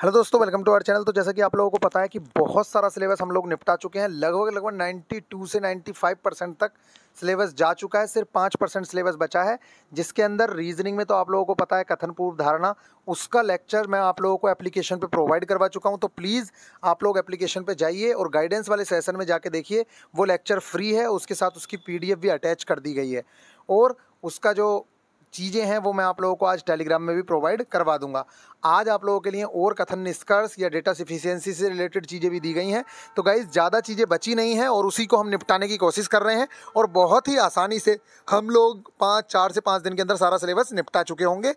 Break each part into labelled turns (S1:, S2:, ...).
S1: hello दोस्तों welcome to our channel तो जैसा कि आप लोगों को पता है कि बहुत सारा सिलेबस हम लोग निपटा चुके हैं लगभग लगभग 92 से 95 परसेंट तक सिलेबस जा चुका है सिर्फ पाँच परसेंट सिलेबस बचा है जिसके अंदर रीजनिंग में तो आप लोगों को पता है कथन पूर्व धारणा उसका लेक्चर मैं आप लोगों को एप्लीकेशन पर प्रोवाइड करवा चुका हूँ तो प्लीज़ आप लोग एप्लीकेशन पर जाइए और गाइडेंस वाले सेशन में जाके देखिए वो लेक्चर फ्री है उसके साथ उसकी पी भी अटैच कर दी गई है और उसका जो चीज़ें हैं वो मैं आप लोगों को आज टेलीग्राम में भी प्रोवाइड करवा दूंगा आज आप लोगों के लिए और कथन निष्कर्ष या डेटा सफिशियंसी से रिलेटेड चीज़ें भी दी गई हैं तो गाइज ज़्यादा चीज़ें बची नहीं हैं और उसी को हम निपटाने की कोशिश कर रहे हैं और बहुत ही आसानी से हम लोग पाँच चार से पाँच दिन के अंदर सारा सिलेबस निपटा चुके होंगे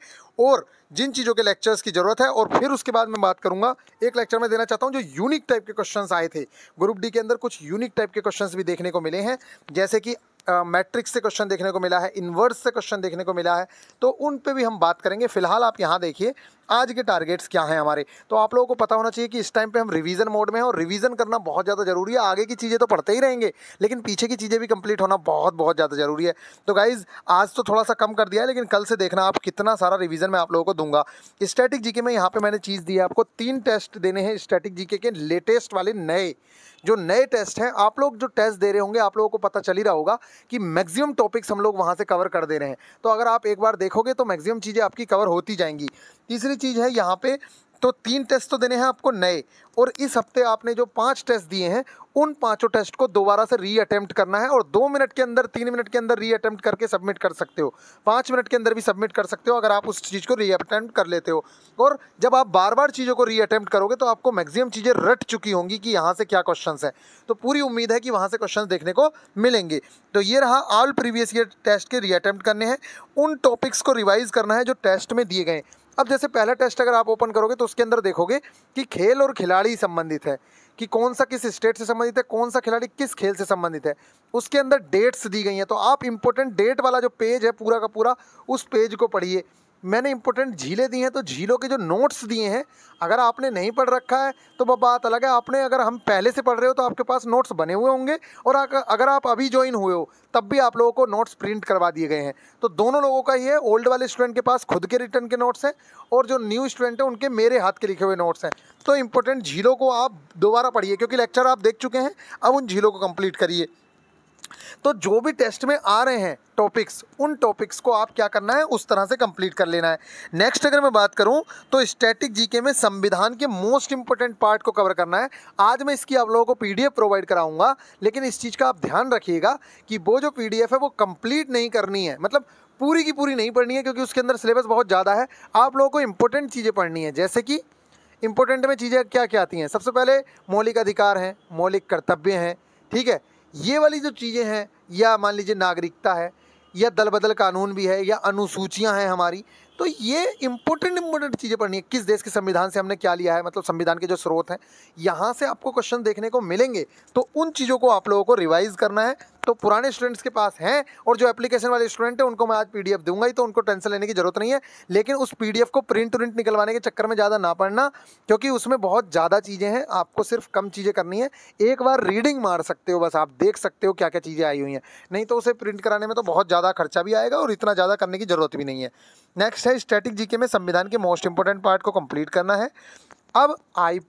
S1: और जिन चीज़ों के लेक्चर्स की ज़रूरत है और फिर उसके बाद मैं बात करूँगा एक लेक्चर में देना चाहता हूँ जो यूनिक टाइप के क्वेश्चन आए थे ग्रुप डी के अंदर कुछ यूनिक टाइप के क्वेश्चन भी देखने को मिले हैं जैसे कि मैट्रिक्स से क्वेश्चन देखने को मिला है इन्वर्स से क्वेश्चन देखने को मिला है तो उन पे भी हम बात करेंगे फिलहाल आप यहाँ देखिए आज के टारगेट्स क्या हैं हमारे तो आप लोगों को पता होना चाहिए कि इस टाइम पे हम रिवीजन मोड में हैं और रिवीजन करना बहुत ज़्यादा ज़रूरी है आगे की चीज़ें तो पढ़ते ही रहेंगे लेकिन पीछे की चीज़ें भी कंप्लीट होना बहुत बहुत ज़्यादा ज़रूरी है तो गाइज़ आज तो थोड़ा सा कम कर दिया है लेकिन कल से देखना आप कितना सारा रिविज़न मैं आप लोगों को दूंगा स्टैटिक जी में यहाँ पर मैंने चीज़ दी है आपको तीन टेस्ट देने हैं स्टैटिक जी के लेटेस्ट वाले नए जो नए टेस्ट हैं आप लोग जो टेस्ट दे रहे होंगे आप लोगों को पता चल ही रहा होगा कि मैक्सिमम टॉपिक्स हम लोग वहाँ से कवर कर दे रहे हैं तो अगर आप एक बार देखोगे तो मैक्सिमम चीज़ें आपकी कवर होती जाएंगी तीसरी चीज़ है यहाँ पे तो तीन टेस्ट तो देने हैं आपको नए और इस हफ्ते आपने जो पांच टेस्ट दिए हैं उन पांचों टेस्ट को दोबारा से री अटैम्प्ट करना है और दो मिनट के अंदर तीन मिनट के अंदर री अटैम्प्ट करके सबमिट कर सकते हो पाँच मिनट के अंदर भी सबमिट कर सकते हो अगर आप उस चीज़ को री अटैम्प्ट कर लेते हो और जब आप बार बार चीज़ों को री अटैम्प्ट करोगे तो आपको मैक्सिमम चीज़ें रट चुकी होंगी कि यहाँ से क्या क्वेश्चन हैं तो पूरी उम्मीद है कि वहाँ से क्वेश्चन देखने को मिलेंगे तो ये रहा ऑल प्रीवियस ईयर टेस्ट के री अटैम्प्ट करने हैं उन टॉपिक्स को रिवाइज़ करना है जो टेस्ट में दिए गए अब जैसे पहला टेस्ट अगर आप ओपन करोगे तो उसके अंदर देखोगे कि खेल और खिलाड़ी संबंधित है कि कौन सा किस स्टेट से संबंधित है कौन सा खिलाड़ी किस खेल से संबंधित है उसके अंदर डेट्स दी गई हैं तो आप इंपॉर्टेंट डेट वाला जो पेज है पूरा का पूरा उस पेज को पढ़िए मैंने इंपॉर्टेंट झीलें दी हैं तो झीलों के जो नोट्स दिए हैं अगर आपने नहीं पढ़ रखा है तो वह बात अलग है आपने अगर हम पहले से पढ़ रहे हो तो आपके पास नोट्स बने हुए होंगे और अगर आप अभी ज्वाइन हुए हो तब भी आप लोगों को नोट्स प्रिंट करवा दिए गए हैं तो दोनों लोगों का ये ओल्ड वाले स्टूडेंट के पास खुद के रिटर्न के नोट्स हैं और जो न्यू स्टूडेंट हैं उनके मेरे हाथ के लिखे हुए नोट्स हैं तो इंपॉर्टेंट झीलों को आप दोबारा पढ़िए क्योंकि लेक्चर आप देख चुके हैं अब उन झीलों को कंप्लीट करिए तो जो भी टेस्ट में आ रहे हैं टॉपिक्स उन टॉपिक्स को आप क्या करना है उस तरह से कंप्लीट कर लेना है नेक्स्ट अगर मैं बात करूं तो स्टैटिक जीके में संविधान के मोस्ट इंपॉर्टेंट पार्ट को कवर करना है आज मैं इसकी आप लोगों को पीडीएफ प्रोवाइड कराऊंगा लेकिन इस चीज़ का आप ध्यान रखिएगा कि वो जो पीडीएफ है वो कंप्लीट नहीं करनी है मतलब पूरी की पूरी नहीं पढ़नी है क्योंकि उसके अंदर सिलेबस बहुत ज़्यादा है आप लोगों को इंपॉर्टेंट चीज़ें पढ़नी है जैसे कि इंपॉर्टेंट में चीज़ें क्या क्या आती हैं सबसे पहले मौलिक अधिकार हैं मौलिक कर्तव्य हैं ठीक है ये वाली जो चीज़ें हैं या मान लीजिए नागरिकता है या दल बदल कानून भी है या अनुसूचियां हैं हमारी तो ये इम्पोर्टेंट इम्पोर्टेंट चीज़ें पढ़नी है किस देश के संविधान से हमने क्या लिया है मतलब संविधान के जो स्रोत हैं यहाँ से आपको क्वेश्चन देखने को मिलेंगे तो उन चीज़ों को आप लोगों को रिवाइज़ करना है तो पुराने स्टूडेंट्स के पास हैं और जो एप्लीकेशन वाले स्टूडेंट हैं उनको मैं आज पीडीएफ दूंगा ही तो उनको टेंशन लेने की जरूरत नहीं है लेकिन उस पीडीएफ को प्रिंट प्रिंट निकलवाने के चक्कर में ज़्यादा ना पड़ना क्योंकि उसमें बहुत ज़्यादा चीज़ें हैं आपको सिर्फ कम चीज़ें करनी है एक बार रीडिंग मार सकते हो बस आप देख सकते हो क्या क्या चीज़ें आई हुई हैं नहीं तो उसे प्रिंट कराने में तो बहुत ज़्यादा खर्चा भी आएगा और इतना ज़्यादा करने की ज़रूरत भी नहीं है नेक्स्ट है स्टैटिक जी में संविधान के मोस्ट इंपॉर्टेंट पार्ट को कम्प्लीट करना है अब आई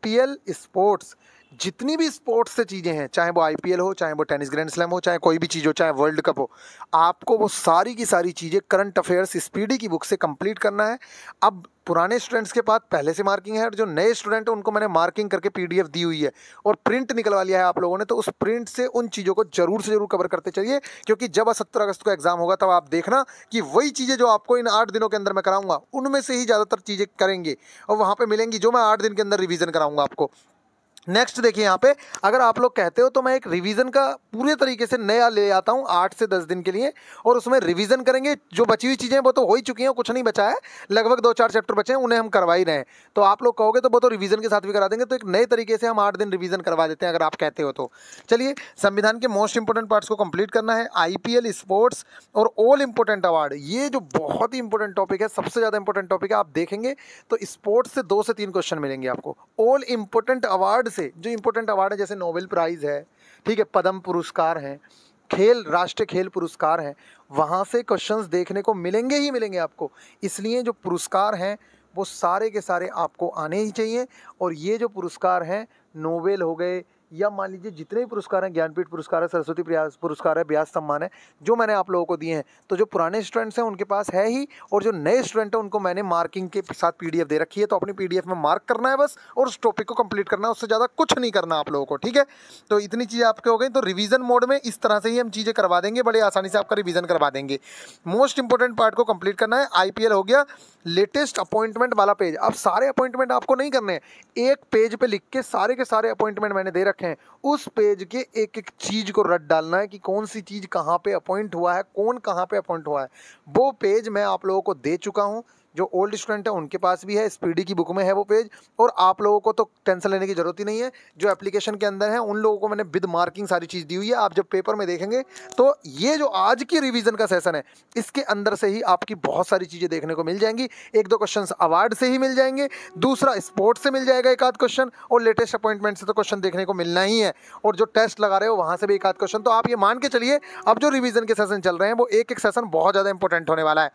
S1: स्पोर्ट्स जितनी भी स्पोर्ट्स से चीज़ें हैं चाहे वो आई हो चाहे वो टेनिस ग्रैंड स्लैम हो चाहे कोई भी चीज़ हो चाहे वर्ल्ड कप हो आपको वो सारी की सारी चीज़ें करंट अफेयर्स स्पीडी की बुक से कंप्लीट करना है अब पुराने स्टूडेंट्स के पास पहले से मार्किंग है और जो नए स्टूडेंट हैं उनको मैंने मार्किंग करके पी दी हुई है और प्रिंट निकलवा लिया है आप लोगों ने तो उस प्रिंट से उन चीज़ों को जरूर से जरूर कवर करते चलिए क्योंकि जब सत्तर अगस्त को एग्जाम होगा तब आप देखना कि वही चीज़ें जो आपको इन आठ दिनों के अंदर मैं कराऊंगा उनमें से ही ज़्यादातर चीज़ें करेंगे और वहाँ पर मिलेंगी जो मैं आठ दिन के अंदर रिविज़न कराऊंगा आपको नेक्स्ट देखिए यहाँ पे अगर आप लोग कहते हो तो मैं एक रिवीजन का पूरे तरीके से नया ले आता हूँ आठ से दस दिन के लिए और उसमें रिवीजन करेंगे जो बची हुई चीज़ें वो तो हो ही चुकी हैं कुछ नहीं बचा है लगभग दो चार चैप्टर बचे हैं उन्हें हम करवा ही रहे हैं तो आप लोग कहोगे तो वो तो रिविजन के साथ भी करा देंगे तो एक नए तरीके से हम आठ दिन रिविजन करवा देते हैं अगर आप कहते हो तो चलिए संविधान के मोस्ट इंपॉर्टेंट पार्ट्स को कंप्लीट करना है आई स्पोर्ट्स और ऑल इंपॉर्टेंट अवार्ड ये जो बहुत ही इंपॉर्टेंट टॉपिक है सबसे ज़्यादा इंपॉर्टेंट टॉपिक है आप देखेंगे तो स्पोर्ट्स से दो से तीन क्वेश्चन मिलेंगे आपको ऑल इंपॉर्टेंट अवार्ड से जो इम्पोर्टेंट अवार्ड है जैसे नोबेल प्राइज़ है ठीक है पद्म पुरस्कार हैं खेल राष्ट्रीय खेल पुरस्कार हैं वहाँ से क्वेश्चंस देखने को मिलेंगे ही मिलेंगे आपको इसलिए जो पुरस्कार हैं वो सारे के सारे आपको आने ही चाहिए और ये जो पुरस्कार हैं नोबेल हो गए या मान लीजिए जितने भी पुरस्कार हैं ज्ञानपीठ पुरस्कार है सरस्वती प्रयास पुरस्कार है ब्यास सम्मान है जो मैंने आप लोगों को दिए हैं तो जो पुराने स्टूडेंट्स हैं उनके पास है ही और जो नए स्टूडेंट हैं उनको मैंने मार्किंग के साथ पीडीएफ दे रखी है तो अपनी पीडीएफ में मार्क करना है बस और उस टॉपिक को कंप्लीट करना है उससे ज़्यादा कुछ नहीं करना आप लोगों को ठीक है तो इतनी चीज़ें आपके हो गई तो रिविज़न मोड में इस तरह से ही हम चीज़ें करवा देंगे बड़े आसानी से आपका रिविज़न करवा देंगे मोस्ट इंपॉर्टेंट पार्ट को कंप्लीट करना है आई हो गया लेटेस्ट अपॉइंटमेंट वाला पेज अब सारे अपॉइंटमेंट आपको नहीं करने एक पेज पे लिख के सारे के सारे अपॉइंटमेंट मैंने दे रखे फैक्ट उस पेज के एक एक चीज़ को रट डालना है कि कौन सी चीज़ कहाँ पे अपॉइंट हुआ है कौन कहाँ पे अपॉइंट हुआ है वो पेज मैं आप लोगों को दे चुका हूँ जो ओल्ड स्टूडेंट हैं उनके पास भी है स्पीडी की बुक में है वो पेज और आप लोगों को तो टेंशन लेने की ज़रूरत ही नहीं है जो एप्लीकेशन के अंदर है उन लोगों को मैंने विद मार्किंग सारी चीज़ दी हुई है आप जब पेपर में देखेंगे तो ये जो आज की रिविज़न का सेसन है इसके अंदर से ही आपकी बहुत सारी चीज़ें देखने को मिल जाएंगी एक दो क्वेश्चन अवार्ड से ही मिल जाएंगे दूसरा स्पोर्ट्स से मिल जाएगा एक आध क्वेश्चन और लेटेस्ट अपॉइंटमेंट से तो क्वेश्चन देखने को मिलना ही है और जो टेस्ट लगा रहे हो वहाँ से भी एक आध क्वेश्चन तो आप ये मान के चलिए अब जो रिविज़न के सेशन चल रहे हैं वो एक एक सेशन बहुत ज़्यादा इंपॉर्टेंट होने वाला है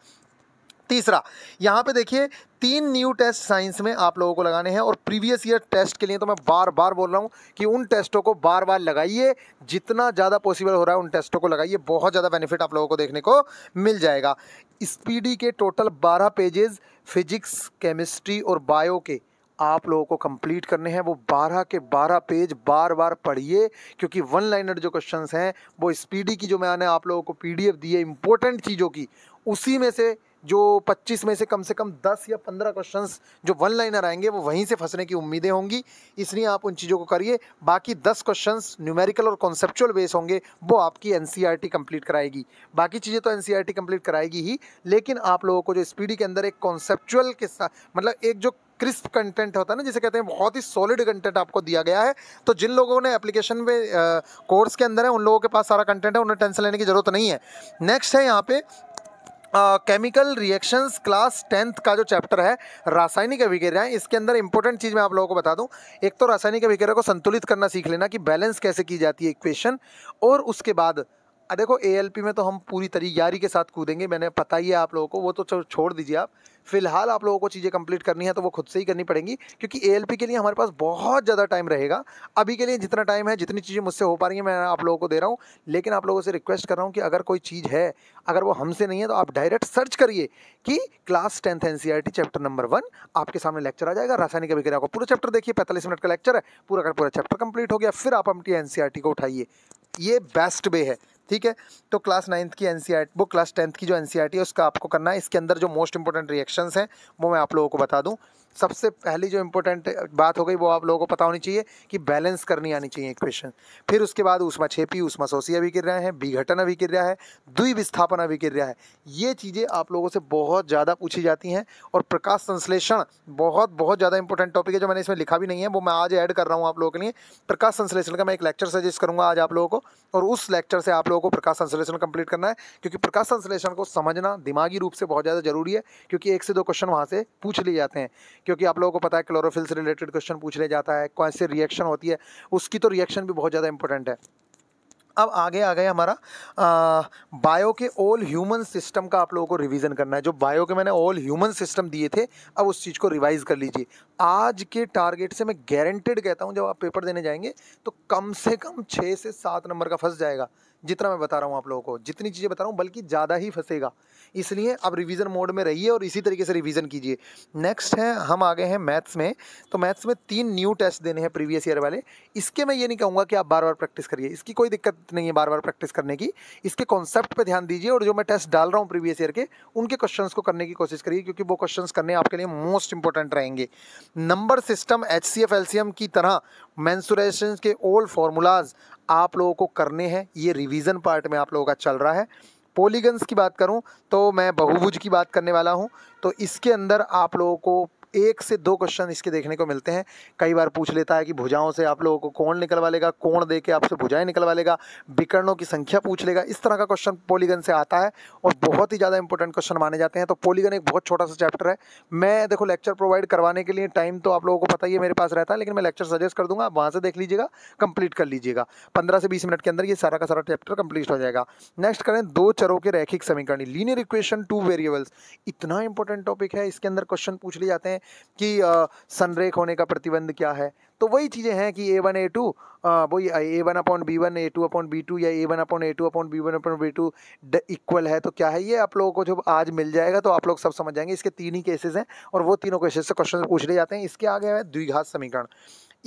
S1: तीसरा यहाँ पे देखिए तीन न्यू टेस्ट साइंस में आप लोगों को लगाने हैं और प्रीवियस ईयर टेस्ट के लिए तो मैं बार बार बोल रहा हूँ कि उन टेस्टों को बार बार लगाइए जितना ज़्यादा पॉसिबल हो रहा है उन टेस्टों को लगाइए बहुत ज़्यादा बेनिफिट आप लोगों को देखने को मिल जाएगा स्पीडी के टोटल बारह पेजेज़ फिजिक्स केमिस्ट्री और बायो के आप लोगों को कंप्लीट करने हैं वो 12 के 12 पेज बार बार पढ़िए क्योंकि वन लाइनर जो क्वेश्चंस हैं वो स्पीडी की जो मैंने आप लोगों को पीडीएफ दी है इंपॉर्टेंट चीज़ों की उसी में से जो 25 में से कम से कम 10 या 15 क्वेश्चंस जो वन लाइनर आएंगे वो वहीं से फंसने की उम्मीदें होंगी इसलिए आप उन चीज़ों को करिए बाकी 10 क्वेश्चंस न्यूमेरिकल और कॉन्सेप्चुअल बेस होंगे वो आपकी एन कंप्लीट e कराएगी बाकी चीज़ें तो एन कंप्लीट e कराएगी ही लेकिन आप लोगों को जो स्पीडी के अंदर एक कॉन्सेप्चुअल के साथ मतलब एक जो क्रिस्प कंटेंट होता है ना जिसे कहते हैं बहुत ही सॉलिड कंटेंट आपको दिया गया है तो जिन लोगों ने एप्लीकेशन में कोर्स के अंदर है उन लोगों के पास सारा कंटेंट है उन्हें टेंशन लेने की जरूरत नहीं है नेक्स्ट है यहाँ पे केमिकल रिएक्शंस क्लास टेंथ का जो चैप्टर है रासायनिक अभिक्रियाएं इसके अंदर इंपॉर्टेंट चीज़ मैं आप लोगों को बता दूं एक तो रासायनिक अभिक्रिया को संतुलित करना सीख लेना कि बैलेंस कैसे की जाती है इक्वेशन और उसके बाद देखो ए में तो हम पूरी तैयारी के साथ कूदेंगे मैंने पता ही है आप लोगों को वो तो छोड़ दीजिए आप फिलहाल आप लोगों को चीज़ें कंप्लीट करनी है तो वो खुद से ही करनी पड़ेंगी क्योंकि ए के लिए हमारे पास बहुत ज़्यादा टाइम रहेगा अभी के लिए जितना टाइम है जितनी चीज़ें मुझसे हो पा रही हैं मैं आप लोगों को दे रहा हूँ लेकिन आप लोगों से रिक्वेस्ट कर रहा हूँ कि अगर कोई चीज़ है अगर वो हमसे नहीं है तो आप डायरेक्ट सर्च करिए कि class tenth N chapter number one आपके सामने लेक्चर आ जाएगा रासायनिक अभिक्रिया को पूरा चैप्टर देखिए पैंतालीस मिनट का लेक्चर है पूरा का पूरा चैप्टर कंप्लीट हो गया फिर आप अपनी एन e को उठाइए ये बेस्ट वे है ठीक है तो क्लास नाइन्थ की एन e वो क्लास टेंथ की जो एन e है उसका आपको करना है इसके अंदर जो मोस्ट इंपॉर्टेंट रिएक्शंस हैं वो मैं आप लोगों को बता दूँ सबसे पहली जो इम्पोर्टेंट बात हो गई वो आप लोगों को पता होनी चाहिए कि बैलेंस करनी आनी चाहिए इक्वेशन फिर उसके बाद उष्मा छेपी उष्मा गिर अभिक्रिया है विघटन रहा है द्विविस्थापन रहा है ये चीज़ें आप लोगों से बहुत ज़्यादा पूछी जाती हैं और प्रकाश संश्लेषण बहुत बहुत ज़्यादा इंपॉर्टेंट टॉपिक है जो मैंने इसमें लिखा भी नहीं है वो मैं आज ऐड कर रहा हूँ आप लोगों के लिए प्रकाश संश्लेषण का मैं एक लेक्चर सजेस्ट करूँगा आज आप लोगों को और उस लेक्चर से आप लोगों को प्रकाश संश्लेषण कंप्लीट करना है क्योंकि प्रकाश संश्लेषण को समझना दिमागी रूप से बहुत ज़्यादा जरूरी है क्योंकि एक से दो क्वेश्चन वहाँ से पूछ लिए जाते हैं क्योंकि आप लोगों को पता है क्लोरोफिल से रिलेटेड क्वेश्चन पूछ ले जाता है कौन सी रिएक्शन होती है उसकी तो रिएक्शन भी बहुत ज़्यादा इंपॉर्टेंट है अब आगे आ गया हमारा आ, बायो के ऑल ह्यूमन सिस्टम का आप लोगों को रिवीजन करना है जो बायो के मैंने ऑल ह्यूमन सिस्टम दिए थे अब उस चीज़ को रिवाइज कर लीजिए आज के टारगेट से मैं गारंटेड कहता हूँ जब आप पेपर देने जाएंगे तो कम से कम छः से सात नंबर का फंस जाएगा जितना मैं बता रहा हूँ आप लोगों को जितनी चीज़ें बता रहा हूँ बल्कि ज़्यादा ही फंसेगा इसलिए आप रिवीजन मोड में रहिए और इसी तरीके से रिवीजन कीजिए नेक्स्ट है हम आ गए हैं मैथ्स में तो मैथ्स में तीन न्यू टेस्ट देने हैं प्रीवियस ईयर वाले इसके मैं ये नहीं कहूँगा कि आप बार बार प्रैक्टिस करिए इसकी कोई दिक्कत नहीं है बार बार प्रैक्टिस करने की इसके कॉन्सेप्ट पर ध्यान दीजिए और जो मैं टेस्ट डाल रहा हूँ प्रीवियस ईयर के उनके क्वेश्चन को करने की कोशिश करिए क्योंकि वो क्वेश्चन करने आपके लिए मोस्ट इंपॉर्टेंट रहेंगे number system H C F L C M की तरह मैंसुरेशन के ओल्ड फार्मूलाज आप लोगों को करने हैं ये रिवीजन पार्ट में आप लोगों का चल रहा है पॉलीगन्स की बात करूं तो मैं बहुभुज की बात करने वाला हूं तो इसके अंदर आप लोगों को एक से दो क्वेश्चन इसके देखने को मिलते हैं कई बार पूछ लेता है कि भुजाओं से आप लोगों को कोण निकलवा लेगा कोण दे के आपसे भुजाएं निकलवा लेगा विकर्णों की संख्या पूछ लेगा इस तरह का क्वेश्चन पोलीगन से आता है और बहुत ही ज़्यादा इंपॉर्टेंट क्वेश्चन माने जाते हैं तो पोलीगन एक बहुत छोटा सा चैप्टर है मैं देखो लेक्चर प्रोवाइड करवाने के लिए टाइम तो आप लोगों को पता ही है मेरे पास रहता है लेकिन मैं लेक्चर सजेस्ट कर दूंगा आप वहाँ से देख लीजिएगा कंप्लीट कर लीजिएगा पंद्रह से बीस मिनट के अंदर ये सारा का सारा चैप्टर कंप्लीट हो जाएगा नेक्स्ट करें दो चरों के रैखिक समीकरण लीनियर इक्वेशन टू वेरिएबल्स इतना इंपॉर्टेंट टॉपिक है इसके अंदर क्वेश्चन पूछ लिए जाते हैं कि सनरेख होने का प्रतिबंध क्या है तो वही चीज़ें हैं कि ए वन ए टू वही A one upon B one A two upon B two या A one upon A two upon B one upon B two equal है तो क्या है ये आप लोगों को जब आज मिल जाएगा तो आप लोग सब समझ जाएंगे इसके तीन ही केसेस हैं और वो तीनों केसेस से क्वेश्चन पूछ ले जाते हैं इसके आगे है द्विघात समीकरण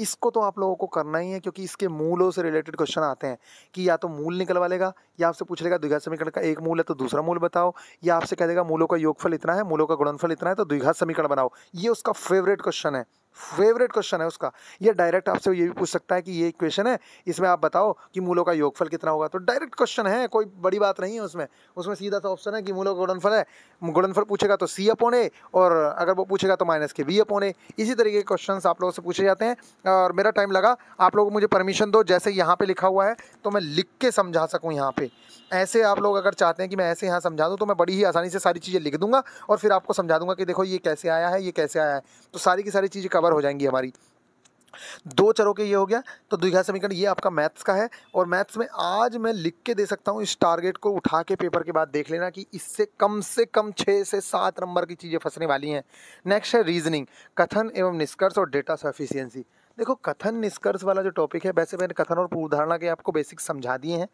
S1: इसको तो आप लोगों को करना ही है क्योंकि इसके मूलों से रिलेटेड क्वेश्चन आते हैं कि या तो मूल निकलवा लेगा या आपसे पूछ लेगा द्विघात समीकरण का एक मूल है तो दूसरा मूल बताओ या आपसे कह देगा मूलों का योगफल इतना है मूलों का गुणनफल इतना है तो द्विघात समीकरण बनाओ ये उसका फेवरेट क्वेश्चन है फेवरेट क्वेश्चन है उसका ये डायरेक्ट आपसे ये भी पूछ सकता है कि ये क्वेश्चन है इसमें आप बताओ कि मूलों का योगफल कितना होगा तो डायरेक्ट क्वेश्चन है कोई बड़ी बात नहीं है उसमें उसमें सीधा सा ऑप्शन है कि मूलों का गुणनफल है गुणनफल पूछेगा तो सी अपोन ए और अगर वो पूछेगा तो माइनस के बी अपोन ए इसी तरीके के क्वेश्चन आप लोगों से पूछे जाते हैं और मेरा टाइम लगा आप लोग मुझे परमिशन दो जैसे यहाँ पर लिखा हुआ है तो मैं लिख के समझा सकूँ यहाँ पर ऐसे आप लोग अगर चाहते हैं कि मैं ऐसे यहाँ समझा दूँ तो मैं बड़ी ही आसानी से सारी चीज़ें लिख दूँगा और फिर आपको समझा दूँगा कि देखो ये कैसे आया है ये कैसे आया है तो सारी की सारी चीज़ें कवर हो जाएंगी हमारी दो चरों के ये हो गया तो द्विघात समीकरण ये आपका मैथ्स का है और मैथ्स में आज मैं लिख के दे सकता हूँ इस टारगेट को उठा के पेपर के बाद देख लेना कि इससे कम से कम छः से सात नंबर की चीज़ें फंसने वाली हैं नेक्स्ट है रीजनिंग कथन एवं निष्कर्ष और डेटा सफिशियंसी देखो कथन निष्कर्ष वाला जो टॉपिक है वैसे मैंने कथन और पूर्वधारणा के आपको बेसिक समझा दिए हैं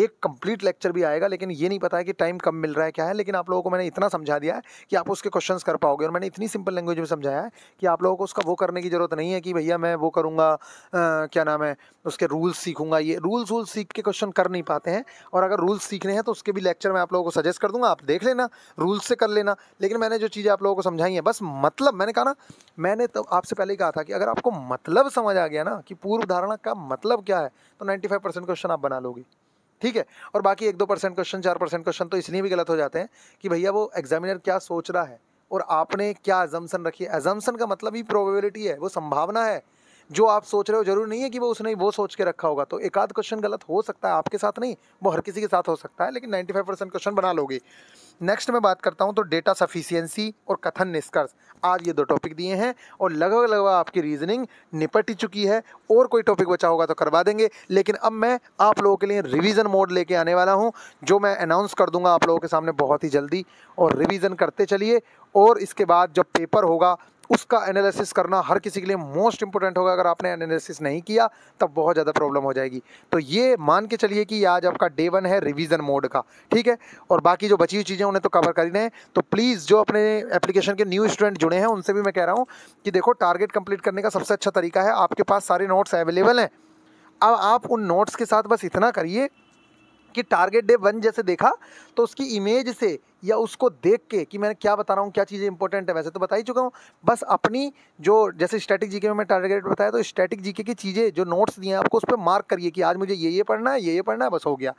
S1: एक कंप्लीट लेक्चर भी आएगा लेकिन ये नहीं पता है कि टाइम कम मिल रहा है क्या है लेकिन आप लोगों को मैंने इतना समझा दिया है कि आप उसके क्वेश्चन कर पाओगे और मैंने इतनी सिंपल लैंग्वेज में समझाया है कि आप लोगों को उसका वो करने की ज़रूरत नहीं है कि भैया मैं वो करूँगा क्या नाम है उसके रूल्स सीखूंगा ये रूल्स वूल्स सीख के क्वेश्चन कर नहीं पाते हैं और अगर रूल्स सीखने हैं तो उसके भी लेक्चर मैं आप लोगों को सजेस्ट कर दूंगा आप देख लेना रूल्स से कर लेना लेकिन मैंने जो चीज़ें आप लोगों को समझाई हैं बस मतलब मैंने कहा ना मैंने तो आपसे पहले ही कहा था कि अगर आपको मतलब समझ आ गया ना कि पूर्व धारणा का मतलब क्या है तो नाइन्टी परसेंट क्वेश्चन आप बना लोगे ठीक है और बाकी एक दो परसेंट क्वेश्चन चार परसेंट क्वेश्चन तो इसलिए भी गलत हो जाते हैं कि भैया वो एग्जामिनर क्या सोच रहा है और आपने क्या एजम्सन रखी है एजम्सन का मतलब ही प्रोबेबिलिटी है वो संभावना है जो आप सोच रहे हो जरूरी नहीं है कि वो उसने वो सोच के रखा होगा तो एक आध क्वेश्चन गलत हो सकता है आपके साथ नहीं वो हर किसी के साथ हो सकता है लेकिन नाइन्टी फाइव परसेंट क्वेश्चन बना लोगे नेक्स्ट मैं बात करता हूँ तो डेटा सफिशियंसी और कथन निष्कर्ष आज ये दो टॉपिक दिए हैं और लगभग लगभग आपकी रीजनिंग निपट ही चुकी है और कोई टॉपिक बचा होगा तो करवा देंगे लेकिन अब मैं आप लोगों के लिए रिवीजन मोड लेके आने वाला हूँ जो मैं अनाउंस कर दूंगा आप लोगों के सामने बहुत ही जल्दी और रिविज़न करते चलिए और इसके बाद जब पेपर होगा उसका एनालिसिस करना हर किसी के लिए मोस्ट इंपॉर्टेंट होगा अगर आपने एनालिसिस नहीं किया तब बहुत ज़्यादा प्रॉब्लम हो जाएगी तो ये मान के चलिए कि आज आपका डे वन है रिवीजन मोड का ठीक है और बाकी जो बची हुई चीज़ें उन्हें तो कवर ही रहे तो प्लीज़ जो अपने एप्लीकेशन के न्यू स्टूडेंट जुड़े हैं उनसे भी मैं कह रहा हूँ कि देखो टारगेट कंप्लीट करने का सबसे अच्छा तरीका है आपके पास सारे नोट्स अवेलेबल हैं अब आप उन नोट्स के साथ बस इतना करिए कि टारगेट डे वन जैसे देखा तो उसकी इमेज से या उसको देख के कि मैं क्या बता रहा हूँ क्या चीज़ें इंपॉर्टेंट है वैसे तो बता ही चुका हूँ बस अपनी जो जैसे स्टैटिक जीके में मैं टारगेट बताया तो स्टैटिक जीके की चीज़ें जो नोट्स दिए हैं आपको उस पर मार्क करिए कि आज मुझे ये ये पढ़ना है ये ये पढ़ना है बस हो गया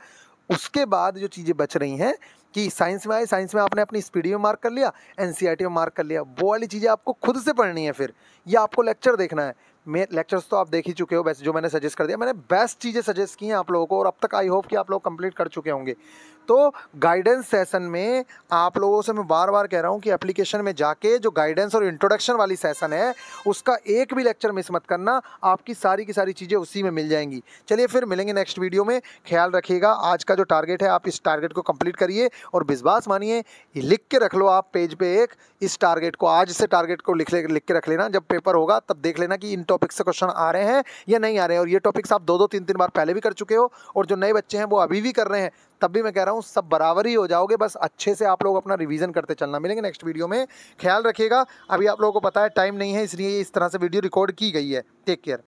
S1: उसके बाद जो चीज़ें बच रही हैं कि साइंस में आए साइंस में आपने अपनी स्पीडी में मार्क कर लिया एन e में मार्क कर लिया वो वाली चीज़ें आपको खुद से पढ़नी है फिर या आपको लेक्चर देखना है मैं लेक्चर्स तो आप देख ही चुके हो वैसे जो मैंने सजेस्ट कर दिया मैंने बेस्ट चीज़ें सजेस्ट की हैं आप लोगों को और अब तक आई होप कि आप लोग कंप्लीट कर चुके होंगे तो गाइडेंस सेशन में आप लोगों से मैं बार बार कह रहा हूँ कि एप्लीकेशन में जाके जो गाइडेंस और इंट्रोडक्शन वाली सेशन है उसका एक भी लेक्चर मिस मत करना आपकी सारी की सारी चीज़ें उसी में मिल जाएंगी चलिए फिर मिलेंगे नेक्स्ट वीडियो में ख्याल रखिएगा आज का जो टारगेट है आप इस टारगेट को कम्प्लीट करिए और विश्वास मानिए लिख के रख लो आप पेज पे एक इस टारगेट को आज से टारगेट को लिख ले लिख के रख लेना जब पेपर होगा तब देख लेना कि इन टॉपिक्स से क्वेश्चन आ रहे हैं या नहीं आ रहे हैं और ये टॉपिक्स आप दो दो तीन तीन बार पहले भी कर चुके हो और जो नए बच्चे हैं वो अभी भी कर रहे हैं तब भी मैं कह रहा हूँ सब बराबर ही हो जाओगे बस अच्छे से आप लोग अपना रिवीजन करते चलना मिलेंगे नेक्स्ट वीडियो में ख्याल रखिएगा अभी आप लोगों को पता है टाइम नहीं है इसलिए इस तरह से वीडियो रिकॉर्ड की गई है टेक केयर